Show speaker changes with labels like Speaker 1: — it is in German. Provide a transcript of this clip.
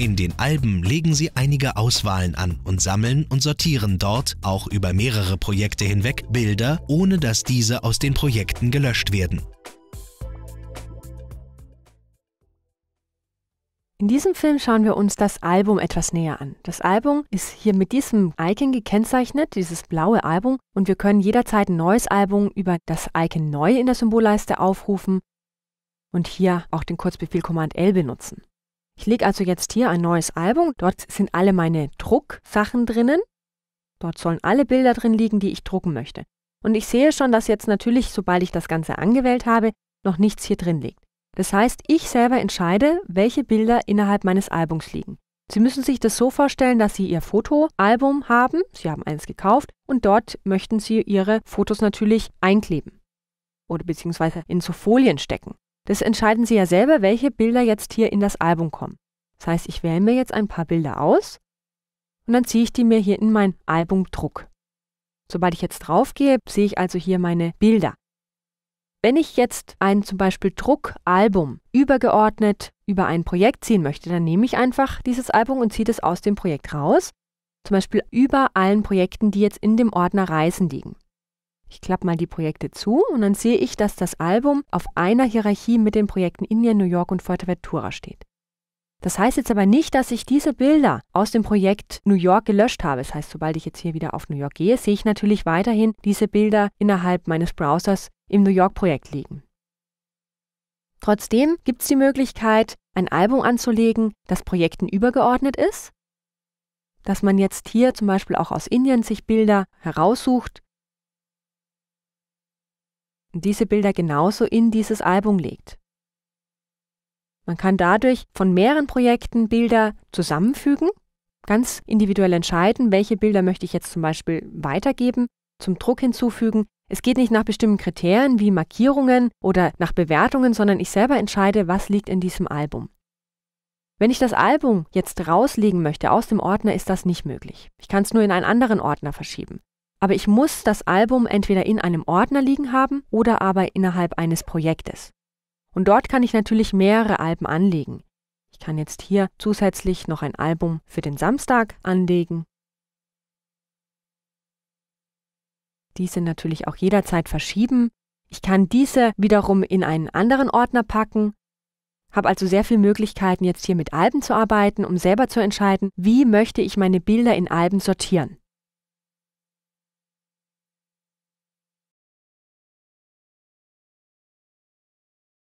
Speaker 1: In den Alben legen sie einige Auswahlen an und sammeln und sortieren dort, auch über mehrere Projekte hinweg, Bilder, ohne dass diese aus den Projekten gelöscht werden. In diesem Film schauen wir uns das Album etwas näher an. Das Album ist hier mit diesem Icon gekennzeichnet, dieses blaue Album, und wir können jederzeit ein neues Album über das Icon neu in der Symbolleiste aufrufen und hier auch den Kurzbefehl Command L benutzen. Ich lege also jetzt hier ein neues Album. Dort sind alle meine Drucksachen drinnen. Dort sollen alle Bilder drin liegen, die ich drucken möchte. Und ich sehe schon, dass jetzt natürlich, sobald ich das Ganze angewählt habe, noch nichts hier drin liegt. Das heißt, ich selber entscheide, welche Bilder innerhalb meines Albums liegen. Sie müssen sich das so vorstellen, dass Sie Ihr Fotoalbum haben, Sie haben eins gekauft und dort möchten Sie Ihre Fotos natürlich einkleben oder beziehungsweise in so Folien stecken. Das entscheiden Sie ja selber, welche Bilder jetzt hier in das Album kommen. Das heißt, ich wähle mir jetzt ein paar Bilder aus und dann ziehe ich die mir hier in mein Album Druck. Sobald ich jetzt draufgehe, sehe ich also hier meine Bilder. Wenn ich jetzt ein zum Beispiel Druckalbum übergeordnet über ein Projekt ziehen möchte, dann nehme ich einfach dieses Album und ziehe es aus dem Projekt raus. Zum Beispiel über allen Projekten, die jetzt in dem Ordner Reisen liegen. Ich klappe mal die Projekte zu und dann sehe ich, dass das Album auf einer Hierarchie mit den Projekten Indien, New York und Fuerteventura steht. Das heißt jetzt aber nicht, dass ich diese Bilder aus dem Projekt New York gelöscht habe. Das heißt, sobald ich jetzt hier wieder auf New York gehe, sehe ich natürlich weiterhin diese Bilder innerhalb meines Browsers im New York-Projekt liegen. Trotzdem gibt es die Möglichkeit, ein Album anzulegen, das Projekten übergeordnet ist, dass man jetzt hier zum Beispiel auch aus Indien sich Bilder heraussucht diese Bilder genauso in dieses Album legt. Man kann dadurch von mehreren Projekten Bilder zusammenfügen, ganz individuell entscheiden, welche Bilder möchte ich jetzt zum Beispiel weitergeben, zum Druck hinzufügen. Es geht nicht nach bestimmten Kriterien wie Markierungen oder nach Bewertungen, sondern ich selber entscheide, was liegt in diesem Album. Wenn ich das Album jetzt rauslegen möchte aus dem Ordner, ist das nicht möglich. Ich kann es nur in einen anderen Ordner verschieben. Aber ich muss das Album entweder in einem Ordner liegen haben oder aber innerhalb eines Projektes. Und dort kann ich natürlich mehrere Alben anlegen. Ich kann jetzt hier zusätzlich noch ein Album für den Samstag anlegen. Diese natürlich auch jederzeit verschieben. Ich kann diese wiederum in einen anderen Ordner packen. Habe also sehr viele Möglichkeiten, jetzt hier mit Alben zu arbeiten, um selber zu entscheiden, wie möchte ich meine Bilder in Alben sortieren.